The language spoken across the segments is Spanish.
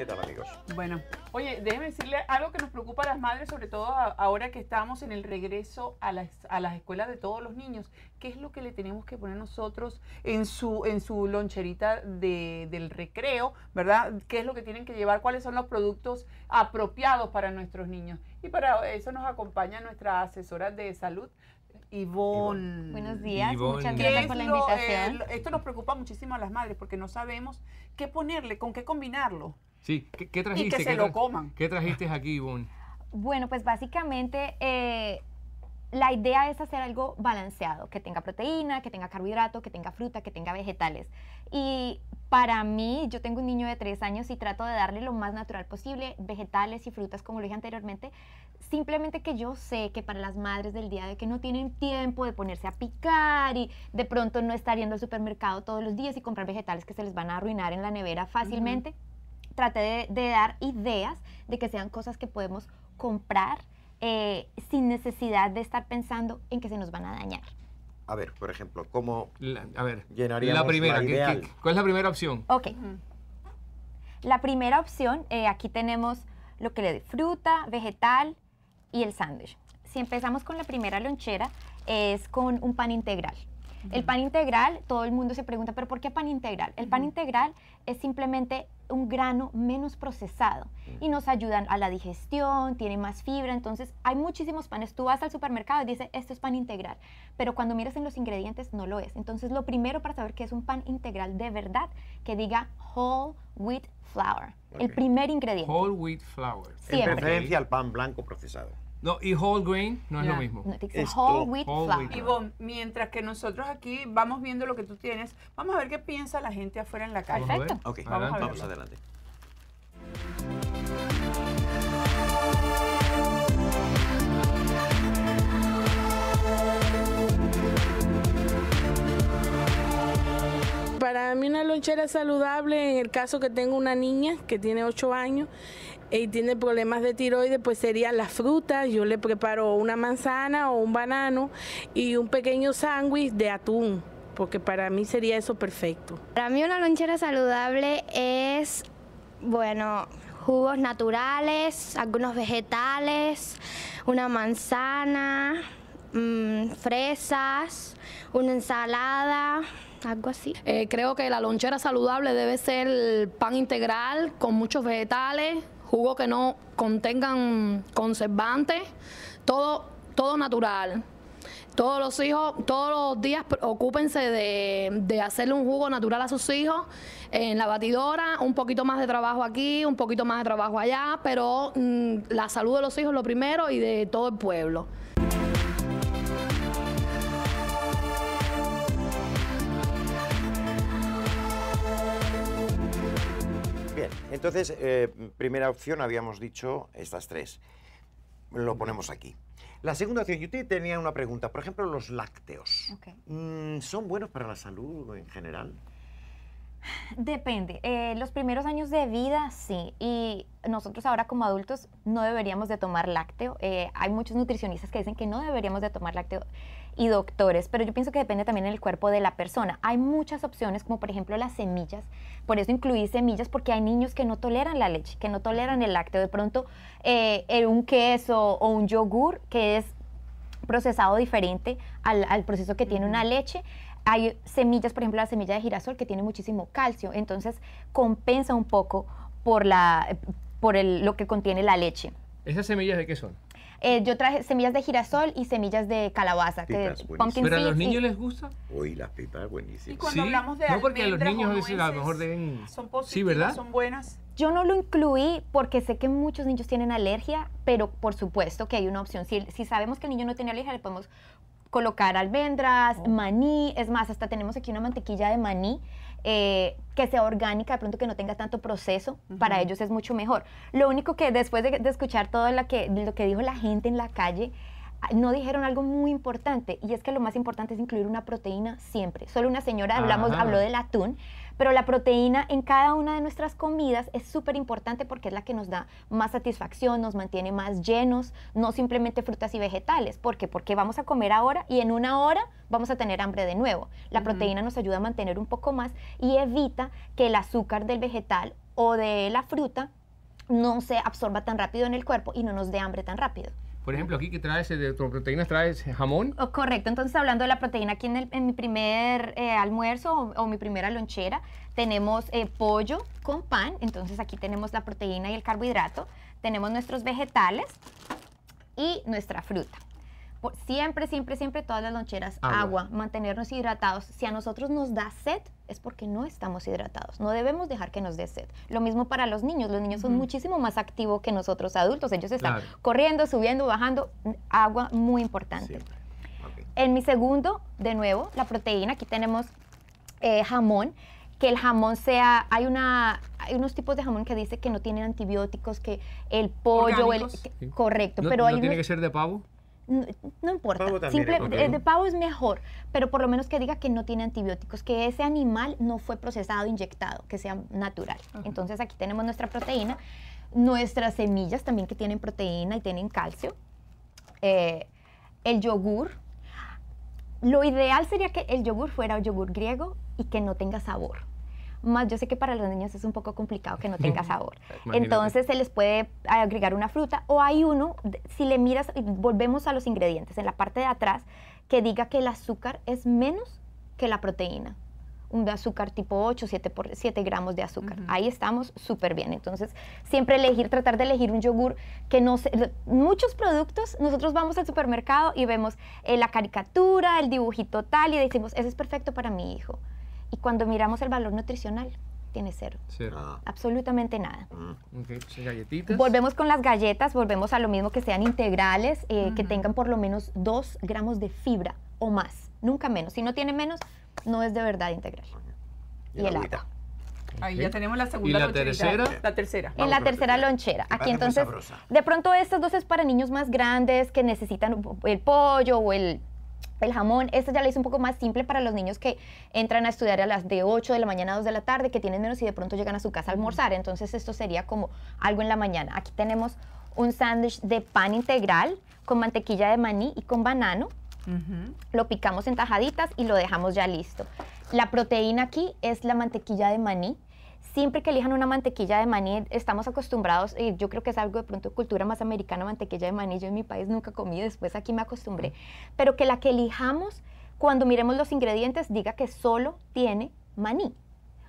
¿Qué tal Bueno, oye, déjeme decirle algo que nos preocupa a las madres, sobre todo ahora que estamos en el regreso a las, a las escuelas de todos los niños. ¿Qué es lo que le tenemos que poner nosotros en su, en su loncherita del recreo, verdad? ¿Qué es lo que tienen que llevar? ¿Cuáles son los productos apropiados para nuestros niños? Y para eso nos acompaña nuestra asesora de salud, Ivonne. Buenos días, muchas gracias por la invitación. Eh, esto nos preocupa muchísimo a las madres porque no sabemos qué ponerle, con qué combinarlo. Sí, ¿qué, trajiste? Y que se ¿Qué lo coman. ¿Qué trajiste aquí, Ivonne? Bueno, pues básicamente eh, la idea es hacer algo balanceado, que tenga proteína, que tenga carbohidrato, que tenga fruta, que tenga vegetales. Y para mí, yo tengo un niño de tres años y trato de darle lo más natural posible, vegetales y frutas, como lo dije anteriormente. Simplemente que yo sé que para las madres del día de que no tienen tiempo de ponerse a picar y de pronto no estar yendo al supermercado todos los días y comprar vegetales que se les van a arruinar en la nevera fácilmente. Trate de, dar ideas de que sean cosas que podemos comprar eh, sin necesidad de estar pensando en que se nos van a dañar. A ver, por ejemplo, ¿cómo a ver, llenaríamos la primera? cuál es la primera opción? Ok. La primera opción, eh, aquí tenemos lo que le dé fruta, vegetal y el sándwich. Si empezamos con la primera lonchera, es con un pan integral. El pan integral, todo el mundo se pregunta, pero ¿por qué pan integral? El pan integral es simplemente un grano menos procesado y nos ayudan a la digestión, tiene más fibra, entonces hay muchísimos panes. Tú vas al supermercado y dices, esto es pan integral, pero cuando miras en los ingredientes no lo es. Entonces lo primero para saber que es un pan integral de verdad, que diga whole wheat flour, el primer ingrediente. Whole wheat flour. Siempre. En preferencia al pan blanco procesado. No, y whole grain no es lo mismo. whole, wheat flour. Y mientras que nosotros aquí vamos viendo lo que tú tienes, vamos a ver qué piensa la gente afuera en la calle. Perfecto. Okay. Vamos, adelante. vamos adelante. Para mí una lonchera saludable, en el caso que tengo una niña que tiene 8 años, y tiene problemas de tiroides, pues serían las frutas. Yo le preparo una manzana o un banano y un pequeño sándwich de atún, porque para mí sería eso perfecto. Para mí una lonchera saludable es, bueno, jugos naturales, algunos vegetales, una manzana, mm, fresas, una ensalada algo así. Eh, creo que la lonchera saludable debe ser pan integral con muchos vegetales, jugos que no contengan conservantes, todo, todo natural. Todos los hijos, todos los días ocúpense de, hacerle un jugo natural a sus hijos en la batidora, un poquito más de trabajo aquí, un poquito más de trabajo allá, pero mm, la salud de los hijos lo primero y de todo el pueblo. Entonces, eh, primera opción, habíamos dicho estas tres. Lo ponemos aquí. La segunda opción, yo tenía una pregunta. Por ejemplo, los lácteos. Mm, ¿Son buenos para la salud en general? Depende. Eh, los primeros años de vida, sí. Y nosotros ahora como adultos no deberíamos de tomar lácteo. Eh, hay muchos nutricionistas que dicen que no deberíamos de tomar lácteo y doctores, pero yo pienso que depende también del cuerpo de la persona. Hay muchas opciones, como por ejemplo las semillas. Por eso incluí semillas, porque hay niños que no toleran la leche, que no toleran el lácteo. De pronto, eh, un queso o un yogur que es procesado diferente al, proceso que tiene una leche, hay semillas, por ejemplo, la semilla de girasol que tiene muchísimo calcio, entonces compensa un poco por, la, por lo que contiene la leche. ¿Esas semillas de qué son? Eh, yo traje semillas de girasol y semillas de calabaza. ¿Pero a los niños les gusta? Uy, las pipas buenísimas. Y cuando hablamos de No, porque a los niños nueces, a lo mejor deben... Son positivas, son buenas. Yo no lo incluí porque sé que muchos niños tienen alergia, pero por supuesto que hay una opción. si sabemos que el niño no tiene alergia, le podemos colocar almendras, maní, es más, hasta tenemos aquí una mantequilla de maní eh, que sea orgánica, de pronto que no tenga tanto proceso, para ellos es mucho mejor. Lo único que después de, escuchar todo lo que, lo que dijo la gente en la calle, ah, no dijeron algo muy importante y es que lo más importante es incluir una proteína siempre. Solo una señora hablamos, ah. habló del atún, pero la proteína en cada una de nuestras comidas es súper importante porque es la que nos da más satisfacción, nos mantiene más llenos, no simplemente frutas y vegetales. ¿Por qué? Porque vamos a comer ahora y en una hora vamos a tener hambre de nuevo. La proteína nos ayuda a mantener un poco más y evita que el azúcar del vegetal o de la fruta no se absorba tan rápido en el cuerpo y no nos dé hambre tan rápido. Por ejemplo, aquí que traes eh, de proteínas, traes eh, jamón. Oh, correcto, entonces hablando de la proteína, aquí en, en mi primer eh, almuerzo o, mi primera lonchera tenemos pollo con pan, entonces aquí tenemos la proteína y el carbohidrato, tenemos nuestros vegetales y nuestra fruta siempre, siempre, siempre todas las loncheras, agua. mantenernos hidratados. Si a nosotros nos da sed, es porque no estamos hidratados. No debemos dejar que nos dé sed. Lo mismo para los niños. Los niños son muchísimo más activos que nosotros adultos. Ellos están corriendo, subiendo, bajando. Agua muy importante. En mi segundo, de nuevo, la proteína. Aquí tenemos eh, jamón que el jamón sea, hay una, hay unos tipos de jamón que dice que no tienen antibióticos, que el pollo, el correcto, pero tiene que ser de pavo no, importa. el eh, de pavo es mejor, pero por lo menos que diga que no tiene antibióticos, que ese animal no fue procesado, inyectado, que sea natural. Entonces aquí tenemos nuestra proteína, nuestras semillas también que tienen proteína y tienen calcio, eh, el yogur. Lo ideal sería que el yogur fuera yogur griego y que no tenga sabor más yo sé que para los niños es un poco complicado que no tenga sabor. Entonces se les puede agregar una fruta o hay uno, si le miras, volvemos a los ingredientes, en la parte de atrás, que diga que el azúcar es menos que la proteína un azúcar tipo 8, 7, por, 7 gramos de azúcar. Ahí estamos súper bien. Entonces, siempre elegir, tratar de elegir un yogur que no se, Muchos productos, nosotros vamos al supermercado y vemos eh, la caricatura, el dibujito tal, y decimos, ese es perfecto para mi hijo. Y cuando miramos el valor nutricional, tiene cero. Cero. Ah. Absolutamente nada. Mm. Pues, galletitas. Volvemos con las galletas, volvemos a lo mismo que sean integrales, eh, que tengan por lo menos 2 gramos de fibra o más, nunca menos. Si no tiene menos, no es de verdad integral. Y, el agua. Ahí ya tenemos la segunda ¿Y la tercera? La tercera. en la tercera lonchera. Aquí entonces, de pronto estas dos es para niños más grandes que necesitan el pollo o el el jamón. Esta ya la hice un poco más simple para los niños que entran a estudiar a las de 8 de la mañana a 2 de la tarde, que tienen menos y de pronto llegan a su casa a almorzar. Entonces esto sería como algo en la mañana. Aquí tenemos un sándwich de pan integral con mantequilla de maní y con banano. Lo picamos en tajaditas y lo dejamos ya listo. La proteína aquí es la mantequilla de maní siempre que elijan una mantequilla de maní, estamos acostumbrados, y yo creo que es algo de pronto cultura más americana, mantequilla de maní, yo en mi país nunca comí, después aquí me acostumbré, pero que la que elijamos, cuando miremos los ingredientes, diga que solo tiene maní.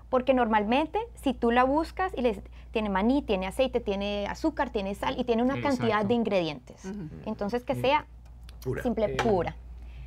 Porque normalmente, si tú la buscas y le tiene maní, tiene aceite, tiene azúcar, tiene sal y tiene una cantidad de ingredientes. Entonces, que mm. sea simple, eh, pura.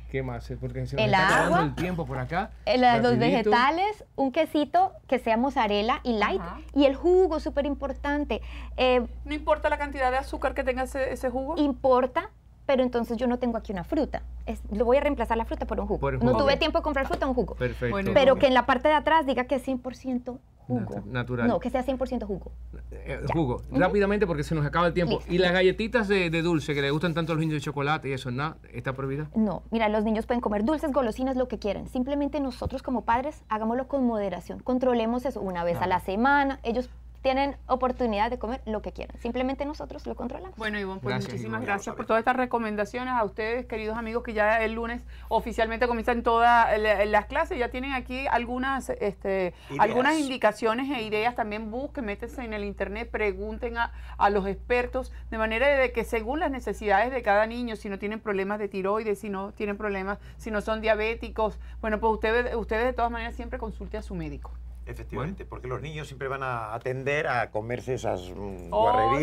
¿Qué más? Eh, porque se el agua, el tiempo por acá. Eh, los vegetales, un quesito que sea mozzarella y light. Y el jugo, súper importante. Eh, ¿No importa la cantidad de azúcar que tenga ese, jugo? Importa, pero entonces yo no tengo aquí una fruta. Es, le voy a reemplazar la fruta por un jugo. No tuve tiempo de comprar fruta, un jugo. Perfecto. pero que en la parte de atrás diga que es 100% natural. No, que sea 100% jugo. Eh, jugo, rápidamente porque se nos acaba el tiempo. ¿Y las galletitas de, dulce que le gustan tanto a los niños de chocolate y eso, nada, está prohibida? No, mira, los niños pueden comer dulces, golosinas, lo que quieran. Simplemente nosotros como padres hagámoslo con moderación. Controlemos eso una vez a la semana. Ellos tienen oportunidad de comer lo que quieran. Simplemente nosotros lo controlamos. Bueno, Ivonne, pues muchísimas gracias por todas estas recomendaciones a ustedes, queridos amigos, que ya el lunes oficialmente comienzan todas eh, las clases. Ya tienen aquí algunas, este, algunas indicaciones e ideas. También busquen, métense en el internet, pregunten a, a los expertos, de manera de que según las necesidades de cada niño, si no tienen problemas de tiroides, si no tienen problemas, si no son diabéticos, bueno, pues ustedes, ustedes de todas maneras siempre consulte a su médico. Efectivamente, porque los niños siempre van a atender a comerse esas mm, oh,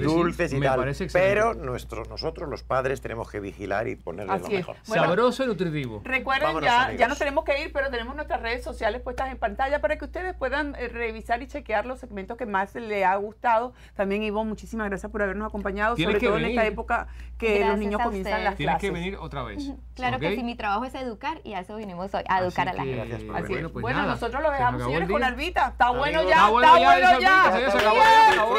dulces y tal. Pero nuestro, nosotros, los padres, tenemos que vigilar y ponerle lo mejor. Sabroso y nutritivo. Recuerden, ya, no ya tenemos que ir, pero tenemos nuestras redes sociales puestas en pantalla para que ustedes puedan eh, revisar y chequear los segmentos que más les ha gustado. También, Ivonne, muchísimas gracias por habernos acompañado, sobre todo en esta época que los niños comienzan las clases. Tienes que venir otra vez. Claro que sí, mi trabajo es educar y a eso vinimos hoy, a educar a la gente. bueno, pues bueno nosotros lo dejamos, señores, con Albita. Está bueno ya, está bueno ya. Se acabó